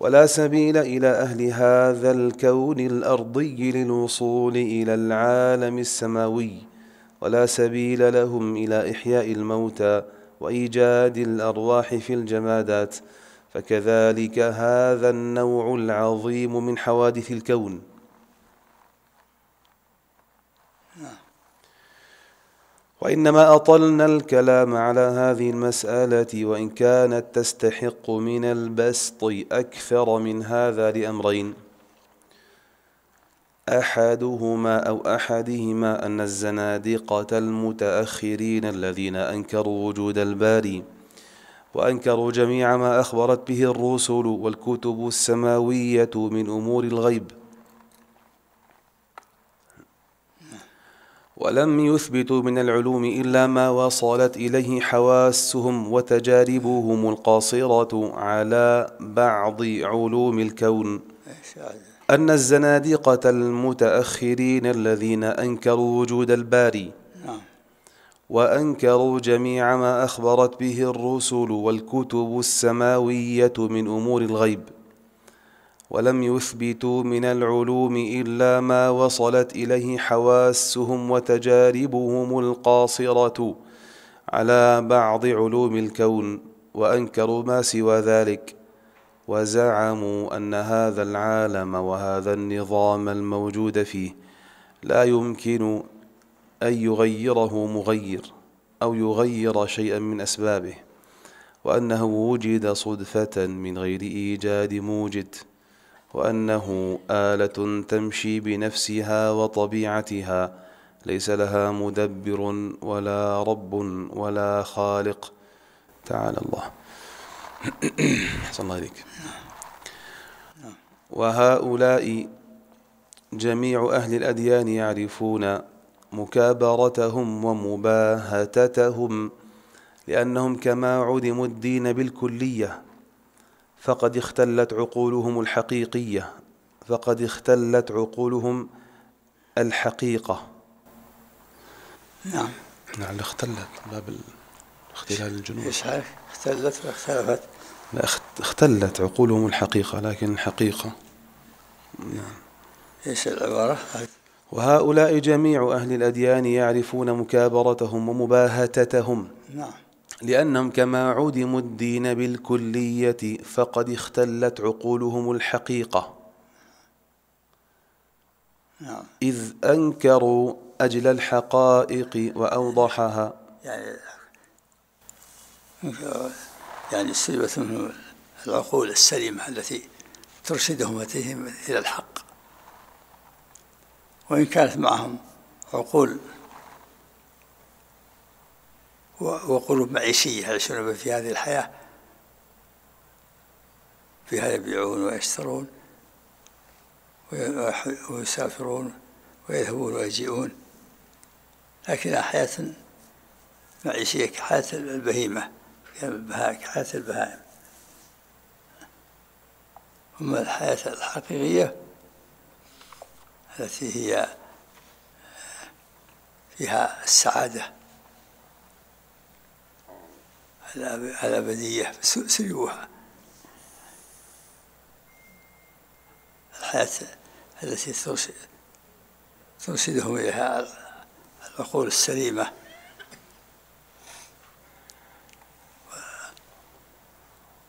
Speaker 4: ولا سبيل إلى أهل هذا الكون الأرضي للوصول إلى العالم السماوي ولا سبيل لهم إلى إحياء الموتى وإيجاد الأرواح في الجمادات فكذلك هذا النوع العظيم من حوادث الكون وإنما أطلنا الكلام على هذه المسألة وإن كانت تستحق من البسط أكثر من هذا لأمرين أحدهما أو أحدهما أن الزنادقة المتأخرين الذين أنكروا وجود الباري وأنكروا جميع ما أخبرت به الرسل والكتب السماوية من أمور الغيب ولم يثبتوا من العلوم إلا ما وصلت إليه حواسهم وتجاربهم القاصرة على بعض علوم الكون أن الزنادقة المتأخرين الذين أنكروا وجود الباري نعم. وأنكروا جميع ما أخبرت به الرسل والكتب السماوية من أمور الغيب ولم يثبتوا من العلوم إلا ما وصلت إليه حواسهم وتجاربهم القاصرة على بعض علوم الكون وأنكروا ما سوى ذلك وزعموا أن هذا العالم وهذا النظام الموجود فيه لا يمكن أن يغيره مغير أو يغير شيئا من أسبابه وأنه وجد صدفة من غير إيجاد موجد وأنه آلة تمشي بنفسها وطبيعتها ليس لها مدبر ولا رب ولا خالق تعالى الله أحسن الله إليك وهؤلاء جميع أهل الأديان يعرفون مكابرتهم ومباهتتهم لأنهم كما عدموا الدين بالكلية فقد اختلت عقولهم الحقيقية فقد اختلت عقولهم الحقيقة نعم نعم اختلت باب اختلال الجنون ايش
Speaker 2: اختلت واختلفت
Speaker 4: لا اختلت عقولهم الحقيقة لكن الحقيقة نعم ايش العبارة؟ وهؤلاء جميع أهل الأديان يعرفون مكابرتهم ومباهتتهم نعم لأنهم كما عدموا الدين بالكلية فقد اختلت عقولهم الحقيقة نعم إذ أنكروا أجل الحقائق وأوضحها
Speaker 2: يعني يعني سلبت منهم العقول السليمة التي ترشدهم إلى الحق وإن كانت معهم عقول وقلوب معيشية يعيشون في هذه الحياة فيها يبيعون ويشترون ويسافرون ويذهبون ويجيئون لكنها حياة معيشية كحياة البهيمة كحياة البهائم أما الحياة الحقيقية التي هي فيها السعادة الأبدية سلوها الحياة التي ترشدهم إليها العقول السليمة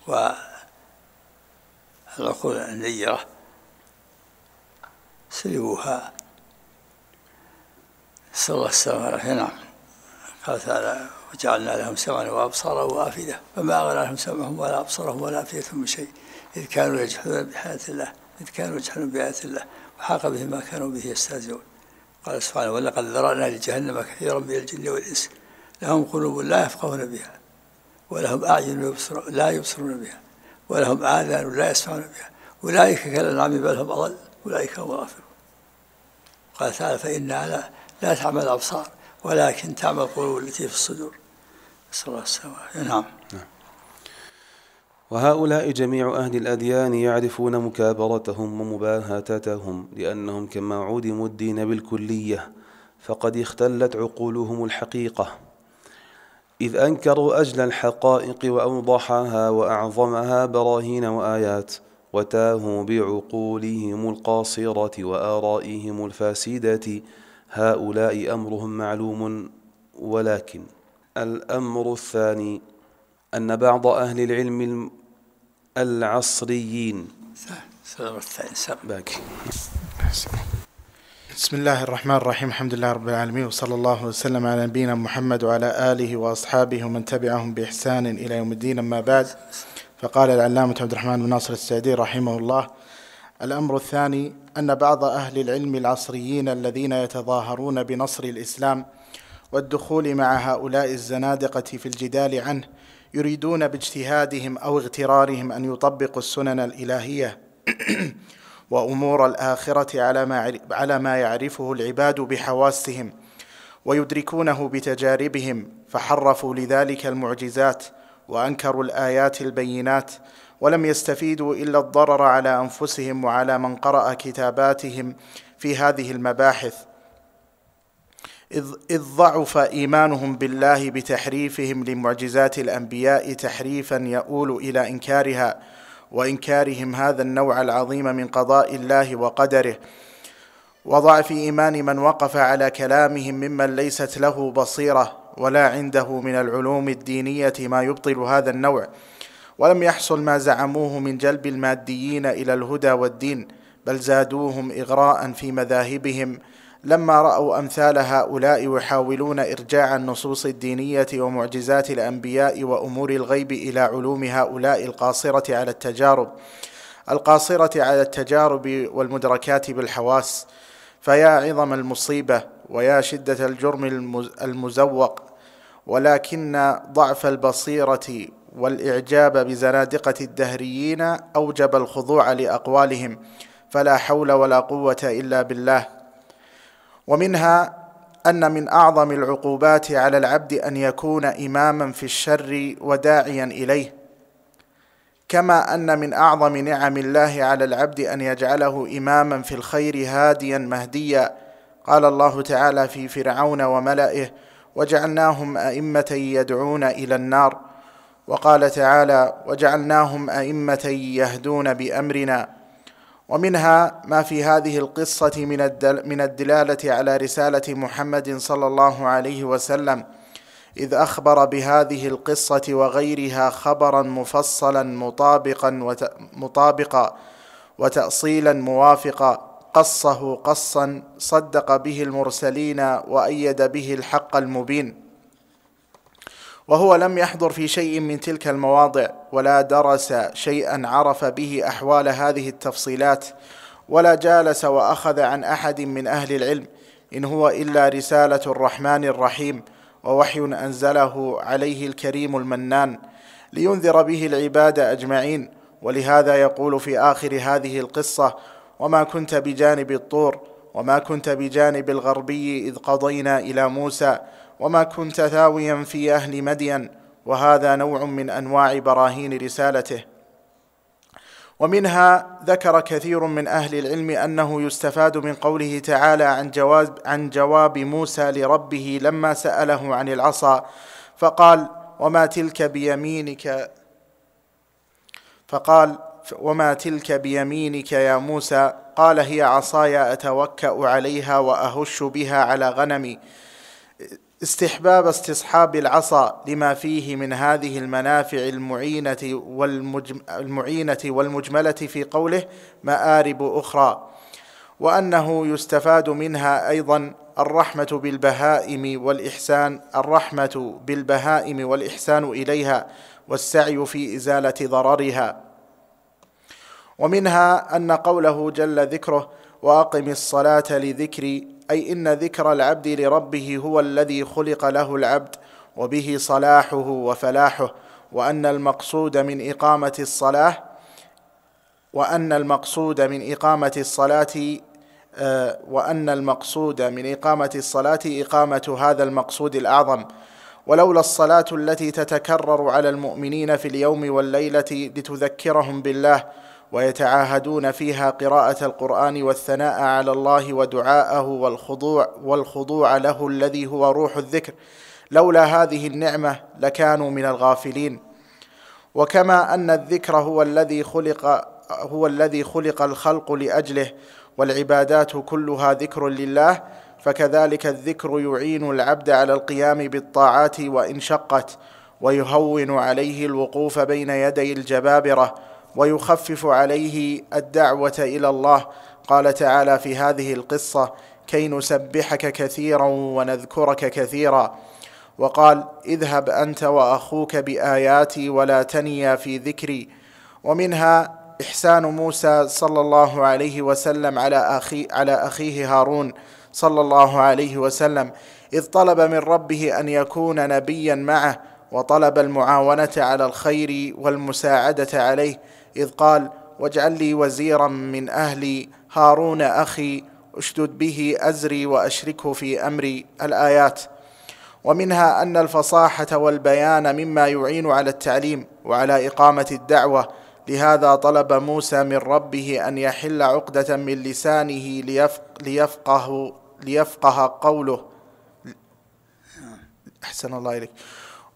Speaker 2: والعقول النيرة سلبوها صلى الله السلام عليه نعم قال تعالى وجعلنا لهم سمعا وابصارا وافئده فما اغنى لهم سمعهم ولا ابصارهم ولا افئدتهم من شيء اذ كانوا يجحدون بحياه الله اذ كانوا يجحدون بايات الله وحاق بهم ما كانوا به يستهزئون قال سبحانه ولقد ذرانا لجهنم كثيرا من الجن والانس لهم قلوب لا يفقهون بها ولهم أعين لا يبصرون بها ولهم آذان لا يسمعون بها أولئك كالأنعام بل هم أضل أولئك هم الغافلون قال تعالى فإنا لا, لا تعمل الأبصار ولكن تعمل القلوب التي في الصدور نسأل الله السلامة نعم, نعم.
Speaker 4: وهؤلاء جميع أهل الأديان يعرفون مكابرتهم ومباهاتتهم لأنهم كما عودموا الدين بالكلية فقد اختلت عقولهم الحقيقة إذ أنكروا أجل الحقائق وأوضحها وأعظمها براهين وآيات وتاهوا بعقولهم القاصرة وآرائهم الفاسدة هؤلاء أمرهم معلوم ولكن الأمر الثاني أن بعض أهل العلم العصريين الثاني باقي
Speaker 3: بسم الله الرحمن الرحيم الحمد لله رب العالمين وصلى الله وسلم على نبينا محمد وعلى آله وأصحابه ومن تبعهم بإحسان إلى يوم الدين أما بعد فقال العلامة عبد الرحمن بن ناصر السعدي رحمه الله الأمر الثاني أن بعض أهل العلم العصريين الذين يتظاهرون بنصر الإسلام والدخول مع هؤلاء الزنادقة في الجدال عنه يريدون باجتهادهم أو اغترارهم أن يطبقوا السنن الإلهية وامور الاخره على ما على ما يعرفه العباد بحواسهم ويدركونه بتجاربهم فحرفوا لذلك المعجزات وانكروا الايات البينات ولم يستفيدوا الا الضرر على انفسهم وعلى من قرا كتاباتهم في هذه المباحث إذ ضعف إيمانهم بالله بتحريفهم لمعجزات الأنبياء تحريفا يؤول إلى إنكارها وانكارهم هذا النوع العظيم من قضاء الله وقدره وضعف ايمان من وقف على كلامهم ممن ليست له بصيره ولا عنده من العلوم الدينيه ما يبطل هذا النوع ولم يحصل ما زعموه من جلب الماديين الى الهدى والدين بل زادوهم اغراء في مذاهبهم لما راوا امثال هؤلاء يحاولون ارجاع النصوص الدينيه ومعجزات الانبياء وامور الغيب الى علوم هؤلاء القاصره على التجارب القاصره على التجارب والمدركات بالحواس فيا عظم المصيبه ويا شده الجرم المزوق ولكن ضعف البصيره والاعجاب بزنادقه الدهريين اوجب الخضوع لاقوالهم فلا حول ولا قوه الا بالله ومنها ان من اعظم العقوبات على العبد ان يكون اماما في الشر وداعيا اليه كما ان من اعظم نعم الله على العبد ان يجعله اماما في الخير هاديا مهديا قال الله تعالى في فرعون وملئه وجعلناهم ائمه يدعون الى النار وقال تعالى وجعلناهم ائمه يهدون بامرنا ومنها ما في هذه القصة من الدل من الدلالة على رسالة محمد صلى الله عليه وسلم إذ أخبر بهذه القصة وغيرها خبرا مفصلا مطابقا وت... مطابقا وتأصيلا موافقا قصه قصا صدق به المرسلين وأيد به الحق المبين وهو لم يحضر في شيء من تلك المواضع ولا درس شيئا عرف به احوال هذه التفصيلات ولا جالس واخذ عن احد من اهل العلم ان هو الا رساله الرحمن الرحيم ووحي انزله عليه الكريم المنان لينذر به العباد اجمعين ولهذا يقول في اخر هذه القصه وما كنت بجانب الطور وما كنت بجانب الغربي اذ قضينا الى موسى وما كنت ثاويا في اهل مدين وهذا نوع من انواع براهين رسالته ومنها ذكر كثير من اهل العلم انه يستفاد من قوله تعالى عن جواب عن جواب موسى لربه لما ساله عن العصا فقال وما تلك بيمينك فقال وما تلك بيمينك يا موسى قال هي عصاي اتوكا عليها واهش بها على غنمي استحباب استصحاب العصا لما فيه من هذه المنافع المعينة والمعينة والمجملة في قوله مآرب أخرى وأنه يستفاد منها أيضا الرحمة بالبهائم والإحسان الرحمة بالبهائم والإحسان إليها والسعي في إزالة ضررها ومنها أن قوله جل ذكره وأقم الصلاة لذكري اي ان ذكر العبد لربه هو الذي خلق له العبد وبه صلاحه وفلاحه وان المقصود من اقامه الصلاه وان المقصود من اقامه الصلاه آه، وان المقصود من اقامه الصلاه اقامه هذا المقصود الاعظم ولولا الصلاه التي تتكرر على المؤمنين في اليوم والليله لتذكرهم بالله ويتعاهدون فيها قراءة القرآن والثناء على الله ودعاءه والخضوع والخضوع له الذي هو روح الذكر لولا هذه النعمة لكانوا من الغافلين وكما أن الذكر هو الذي خلق هو الذي خلق الخلق لأجله والعبادات كلها ذكر لله فكذلك الذكر يعين العبد على القيام بالطاعات وإن شقت ويهون عليه الوقوف بين يدي الجبابره ويخفف عليه الدعوه الى الله قال تعالى في هذه القصه كي نسبحك كثيرا ونذكرك كثيرا وقال اذهب انت واخوك باياتي ولا تنيا في ذكري ومنها احسان موسى صلى الله عليه وسلم على اخي على اخيه هارون صلى الله عليه وسلم اذ طلب من ربه ان يكون نبيا معه وطلب المعاونه على الخير والمساعده عليه إذ قال واجعل لي وزيرا من أهلي هارون أخي اشدد به أزري وأشركه في أمري الآيات ومنها أن الفصاحة والبيان مما يعين على التعليم وعلى إقامة الدعوة لهذا طلب موسى من ربه أن يحل عقدة من لسانه ليفق ليفقه ليفقه قوله أحسن الله إليك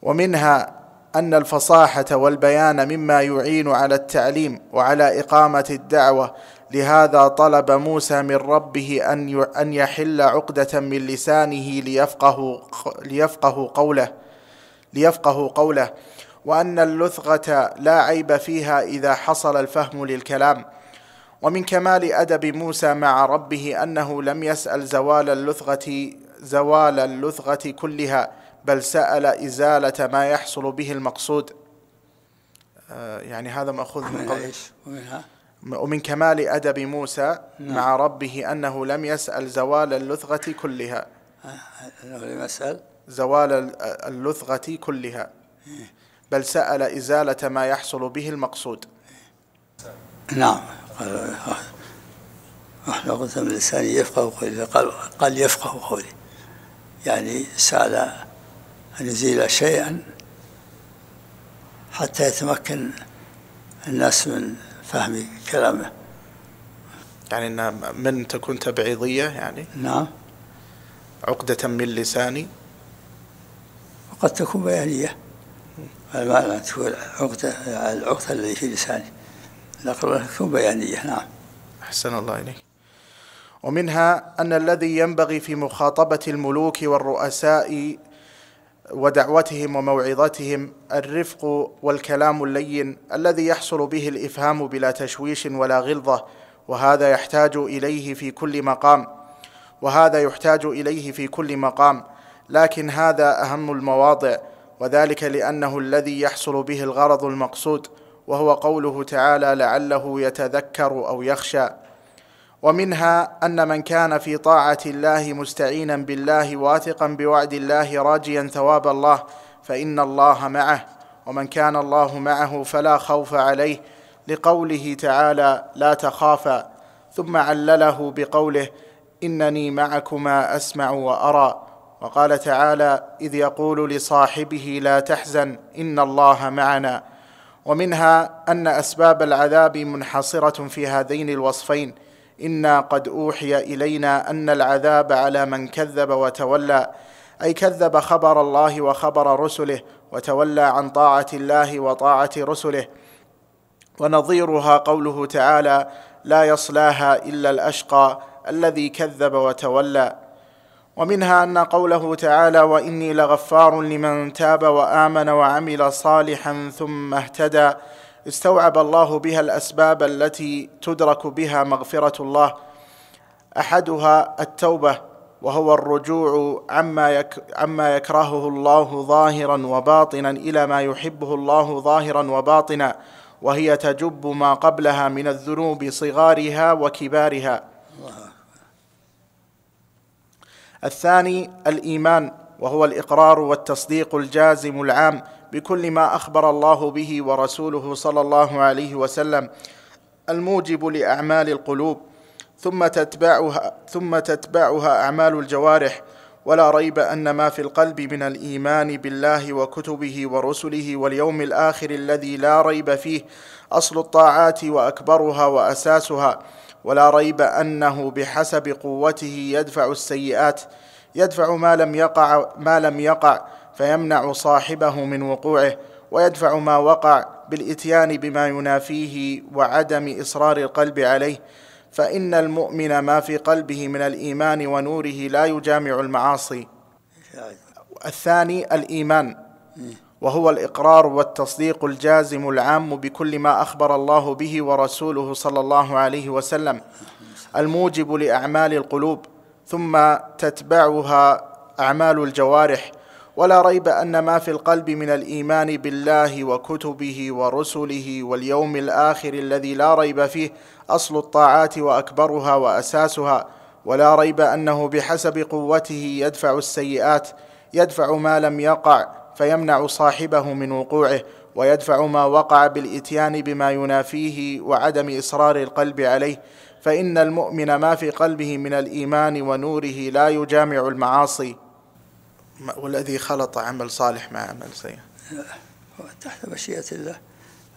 Speaker 3: ومنها ان الفصاحه والبيان مما يعين على التعليم وعلى اقامه الدعوه لهذا طلب موسى من ربه ان ان يحل عقده من لسانه ليفقه ليفقه قوله ليفقه قوله وان اللثغه لا عيب فيها اذا حصل الفهم للكلام ومن كمال ادب موسى مع ربه انه لم يسال زوال اللثغه زوال اللثغه كلها بل سأل إزالة ما يحصل به المقصود آه، يعني هذا مأخوذ من قول ومن كمال أدب موسى نعم. مع ربه أنه لم يسأل زوال اللثغة كلها أنه آه، لم يسأل زوال آه، اللثغة كلها إيه. بل سأل إزالة ما يحصل به المقصود
Speaker 2: نعم نحن قلت من لساني يفقه قولي قال, قال يفقه قولي يعني سأل أن يزيل شيئا حتى يتمكن الناس من
Speaker 3: فهم كلامه يعني أن من تكون تبعيضية يعني نعم عقدة من لساني
Speaker 2: وقد تكون بيانية المعنى تكون عقدة العقدة التي في لساني لكن تكون بيانية
Speaker 3: نعم أحسن الله إليك ومنها أن الذي ينبغي في مخاطبة الملوك والرؤساء ودعوتهم وموعظتهم الرفق والكلام اللين الذي يحصل به الافهام بلا تشويش ولا غلظه وهذا يحتاج اليه في كل مقام وهذا يحتاج اليه في كل مقام لكن هذا اهم المواضع وذلك لانه الذي يحصل به الغرض المقصود وهو قوله تعالى لعله يتذكر او يخشى ومنها ان من كان في طاعه الله مستعينا بالله واثقا بوعد الله راجيا ثواب الله فان الله معه ومن كان الله معه فلا خوف عليه لقوله تعالى لا تخافا ثم علله بقوله انني معكما اسمع وارى وقال تعالى اذ يقول لصاحبه لا تحزن ان الله معنا ومنها ان اسباب العذاب منحصره في هذين الوصفين انا قد اوحي الينا ان العذاب على من كذب وتولى اي كذب خبر الله وخبر رسله وتولى عن طاعه الله وطاعه رسله ونظيرها قوله تعالى لا يصلاها الا الاشقى الذي كذب وتولى ومنها ان قوله تعالى واني لغفار لمن تاب وامن وعمل صالحا ثم اهتدى استوعب الله بها الاسباب التي تدرك بها مغفره الله احدها التوبه وهو الرجوع عما يك عما يكرهه الله ظاهرا وباطنا الى ما يحبه الله ظاهرا وباطنا وهي تجب ما قبلها من الذنوب صغارها وكبارها الثاني الايمان وهو الاقرار والتصديق الجازم العام بكل ما اخبر الله به ورسوله صلى الله عليه وسلم الموجب لاعمال القلوب ثم تتبعها ثم تتبعها اعمال الجوارح ولا ريب ان ما في القلب من الايمان بالله وكتبه ورسله واليوم الاخر الذي لا ريب فيه اصل الطاعات واكبرها واساسها ولا ريب انه بحسب قوته يدفع السيئات يدفع ما لم يقع ما لم يقع فيمنع صاحبه من وقوعه ويدفع ما وقع بالاتيان بما ينافيه وعدم اصرار القلب عليه فان المؤمن ما في قلبه من الايمان ونوره لا يجامع المعاصي الثاني الايمان وهو الاقرار والتصديق الجازم العام بكل ما اخبر الله به ورسوله صلى الله عليه وسلم الموجب لاعمال القلوب ثم تتبعها اعمال الجوارح ولا ريب ان ما في القلب من الايمان بالله وكتبه ورسله واليوم الاخر الذي لا ريب فيه اصل الطاعات واكبرها واساسها ولا ريب انه بحسب قوته يدفع السيئات يدفع ما لم يقع فيمنع صاحبه من وقوعه ويدفع ما وقع بالاتيان بما ينافيه وعدم اصرار القلب عليه فان المؤمن ما في قلبه من الايمان ونوره لا يجامع المعاصي والذي خلط عمل صالح مع عمل سيء تحت مشيئة الله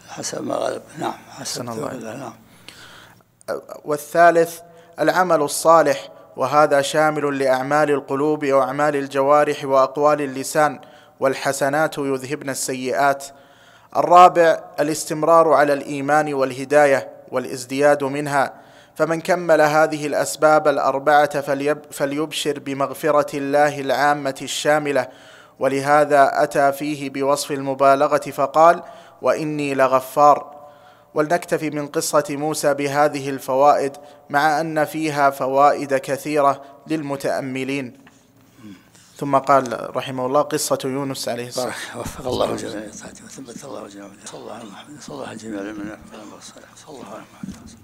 Speaker 3: حسب ما غلب نعم حسن الله الله نعم والثالث العمل الصالح وهذا شامل لأعمال القلوب وأعمال الجوارح وأقوال اللسان والحسنات يذهبن السيئات الرابع الاستمرار على الإيمان والهداية والازدياد منها فمن كمل هذه الأسباب الأربعة فليب فليبشر بمغفرة الله العامة الشاملة ولهذا أتى فيه بوصف المبالغة فقال وإني لغفار ولنكتفي من قصة موسى بهذه الفوائد مع أن فيها فوائد كثيرة للمتأملين ثم قال رحمه الله قصة يونس عليه الصلاة السلام وفق الله جميعا
Speaker 2: وثبت الله جميعا صلى الله على محمد صلى الله على الجميع من صلى الله على محمد